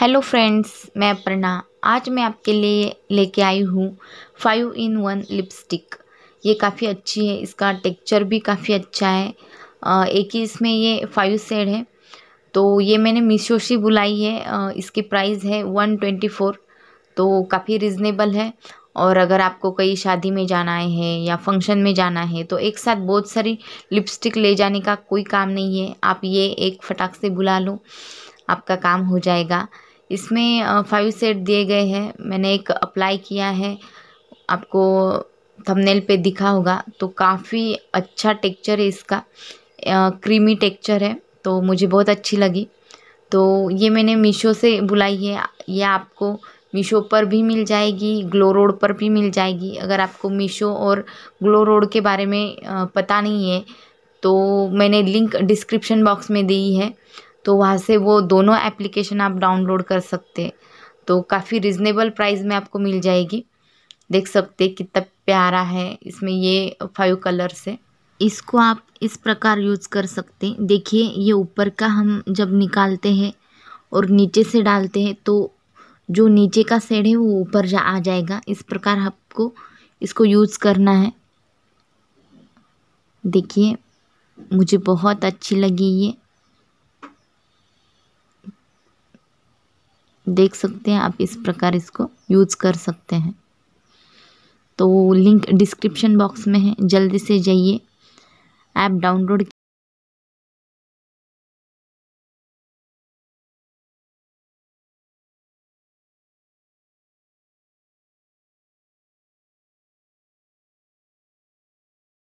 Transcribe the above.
hello friends मैं अपर्णा आज मैं आपके लिए लेके आई हूँ फाइव इन वन लिपस्टिक ये काफ़ी अच्छी है इसका टेक्चर भी काफ़ी अच्छा है एक ही इसमें ये फाइव सेड है तो ये मैंने मीशो से बुलाई है इसकी प्राइस है वन ट्वेंटी फोर तो काफ़ी रिजनेबल है और अगर आपको कहीं शादी में जाना है या फंक्शन में जाना है तो एक साथ बहुत सारी लिपस्टिक ले जाने का कोई काम नहीं है आप ये एक फटाक से बुला लो आपका काम हो जाएगा इसमें फाइव सेट दिए गए हैं मैंने एक अप्लाई किया है आपको थंबनेल पे दिखा होगा तो काफ़ी अच्छा टेक्चर है इसका क्रीमी टेक्चर है तो मुझे बहुत अच्छी लगी तो ये मैंने मीशो से बुलाई है ये आपको मीशो पर भी मिल जाएगी ग्लो रोड पर भी मिल जाएगी अगर आपको मीशो और ग्लो रोड के बारे में पता नहीं है तो मैंने लिंक डिस्क्रिप्शन बॉक्स में दी है तो वहाँ से वो दोनों एप्लीकेशन आप डाउनलोड कर सकते हैं तो काफ़ी रिजनेबल प्राइस में आपको मिल जाएगी देख सकते कितना प्यारा है इसमें ये फाइव कलर्स है इसको आप इस प्रकार यूज़ कर सकते हैं देखिए ये ऊपर का हम जब निकालते हैं और नीचे से डालते हैं तो जो नीचे का सेड है वो ऊपर जा आ जाएगा इस प्रकार आपको इसको यूज़ करना है देखिए मुझे बहुत अच्छी लगी ये देख सकते हैं आप इस प्रकार इसको यूज़ कर सकते हैं तो लिंक डिस्क्रिप्शन बॉक्स में है जल्दी से जाइए ऐप डाउनलोड